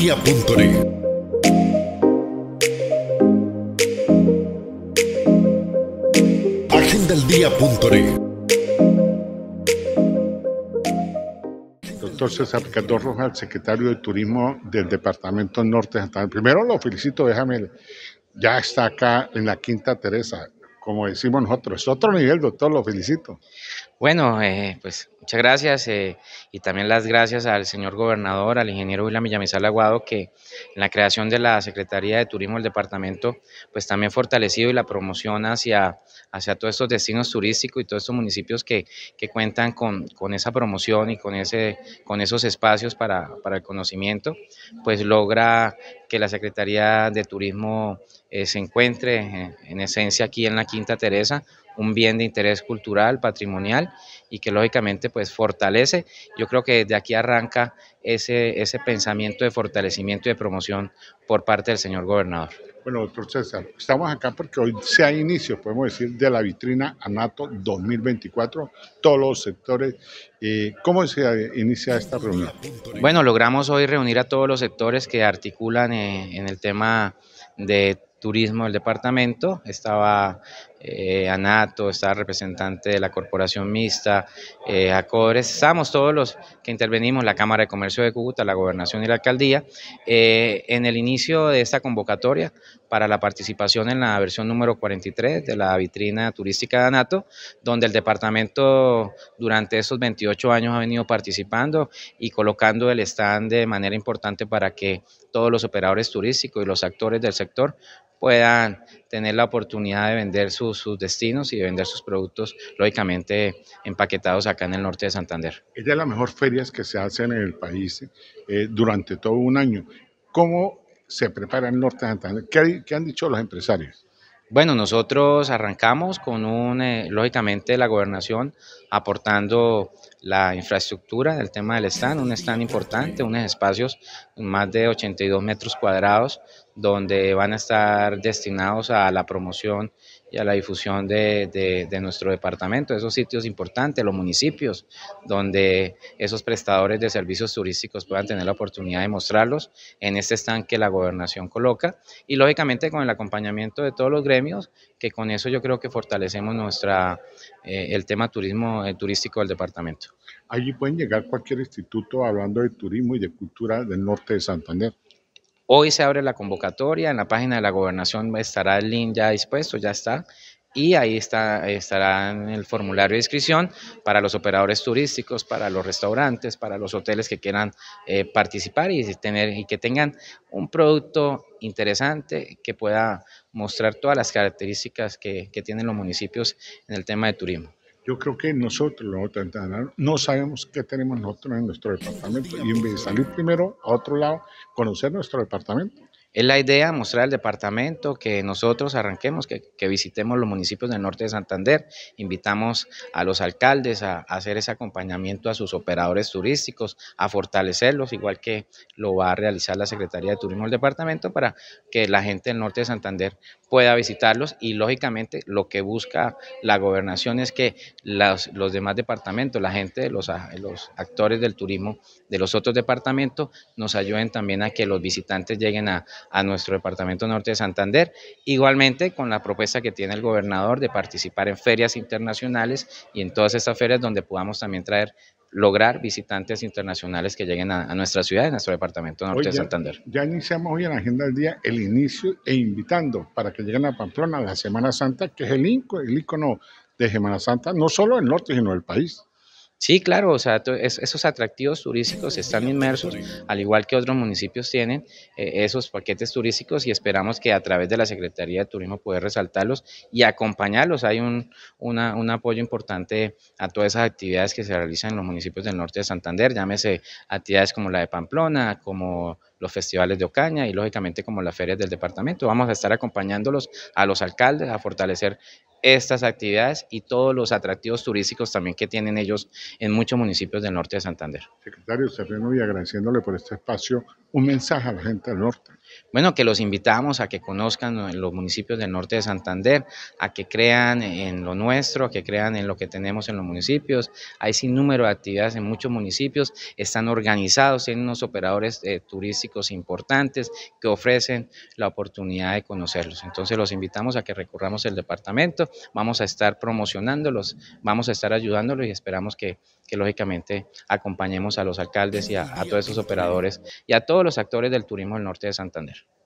Día Agendaldía.net. Doctor César Ricardo Rojas, secretario de Turismo del Departamento Norte de Santa Primero lo felicito, déjame, ya está acá en la Quinta Teresa, como decimos nosotros. Es otro nivel, doctor, lo felicito. Bueno, eh, pues muchas gracias eh, y también las gracias al señor gobernador, al ingeniero William Villamizal Aguado, que en la creación de la Secretaría de Turismo del departamento, pues también fortalecido y la promoción hacia, hacia todos estos destinos turísticos y todos estos municipios que, cuentan con, esa promoción y con, ese, con esos espacios para, el conocimiento, pues logra que la Secretaría de Turismo eh, se encuentre en esencia aquí en la Quinta Teresa, un bien de interés cultural, patrimonial y que lógicamente pues fortalece. Yo creo que desde aquí arranca ese, ese pensamiento de fortalecimiento y de promoción por parte del señor gobernador. Bueno, doctor César, estamos acá porque hoy se ha inicio, podemos decir, de la vitrina ANATO 2024, todos los sectores. Eh, ¿Cómo se inicia esta reunión? Bueno, logramos hoy reunir a todos los sectores que articulan eh, en el tema de turismo del departamento. Estaba eh, Anato, está representante de la Corporación Mixta, eh, Acobres, estamos todos los que intervenimos, la Cámara de Comercio de Cúcuta, la Gobernación y la Alcaldía, eh, en el inicio de esta convocatoria para la participación en la versión número 43 de la vitrina turística de Anato, donde el departamento durante esos 28 años ha venido participando y colocando el stand de manera importante para que todos los operadores turísticos y los actores del sector puedan tener la oportunidad de vender sus, destinos y de vender sus productos, lógicamente empaquetados acá en el norte de Santander. Es de las mejores ferias que se hacen en el país eh, durante todo un año. ¿Cómo se prepara el norte de Santander? ¿Qué, han dicho los empresarios? Bueno, nosotros arrancamos con un, eh, lógicamente, la gobernación aportando la infraestructura del tema del stand, un stand importante, unos espacios, más de 82 metros cuadrados, donde van a estar destinados a la promoción y a la difusión de, nuestro departamento, esos sitios importantes, los municipios, donde esos prestadores de servicios turísticos puedan tener la oportunidad de mostrarlos en este stand que la gobernación coloca y lógicamente con el acompañamiento de todos los gremios, que con eso yo creo que fortalecemos nuestra, eh, el tema turismo eh, turístico del departamento. Allí pueden llegar cualquier instituto hablando de turismo y de cultura del norte de Santander. Hoy se abre la convocatoria, en la página de la gobernación estará el link ya dispuesto, ya está, y ahí está, estará en el formulario de inscripción para los operadores turísticos, para los restaurantes, para los hoteles que quieran eh, participar y, tener, y que tengan un producto interesante que pueda mostrar todas las características que tienen los municipios en el tema de turismo. Yo creo que nosotros, no sabemos qué tenemos nosotros en nuestro departamento. Y en vez de salir primero a otro lado, conocer nuestro departamento. Es la idea mostrar al departamento que nosotros arranquemos, que, visitemos los municipios del norte de Santander. Invitamos a los alcaldes a, hacer ese acompañamiento a sus operadores turísticos, a fortalecerlos, igual que lo va a realizar la Secretaría de Turismo del departamento, para que la gente del norte de Santander pueda visitarlos. Y lógicamente lo que busca la gobernación es que los demás departamentos, la gente, los, los actores del turismo de los otros departamentos, nos ayuden también a que los visitantes lleguen a a nuestro departamento norte de Santander, igualmente con la propuesta que tiene el gobernador de participar en ferias internacionales y en todas estas ferias donde podamos también traer lograr visitantes internacionales que lleguen a, nuestra ciudad, a nuestro departamento norte de Santander. Ya iniciamos hoy en la agenda del día el inicio e invitando para que lleguen a Pamplona la Semana Santa, que es el, el icono de Semana Santa, no solo del norte, sino del país. Sí, claro, o sea, esos atractivos turísticos están inmersos, al igual que otros municipios tienen eh, esos paquetes turísticos y esperamos que a través de la Secretaría de Turismo poder resaltarlos y acompañarlos. Hay un, un apoyo importante a todas esas actividades que se realizan en los municipios del norte de Santander, llámese actividades como la de Pamplona, como los festivales de Ocaña y lógicamente como las ferias del departamento. Vamos a estar acompañándolos a los alcaldes a fortalecer estas actividades y todos los atractivos turísticos también que tienen ellos en muchos municipios del norte de Santander. Secretario Serrano, y agradeciéndole por este espacio, un mensaje a la gente del norte. Bueno, que los invitamos a que conozcan los municipios del norte de Santander, a que crean en lo nuestro, a que crean en lo que tenemos en los municipios. Hay sin número de actividades en muchos municipios, están organizados, tienen unos operadores eh, turísticos importantes que ofrecen la oportunidad de conocerlos. Entonces los invitamos a que recorramos el departamento, vamos a estar promocionándolos, vamos a estar ayudándolos y esperamos que, lógicamente acompañemos a los alcaldes y a todos esos operadores y a todos los actores del turismo del norte de Santander Santander.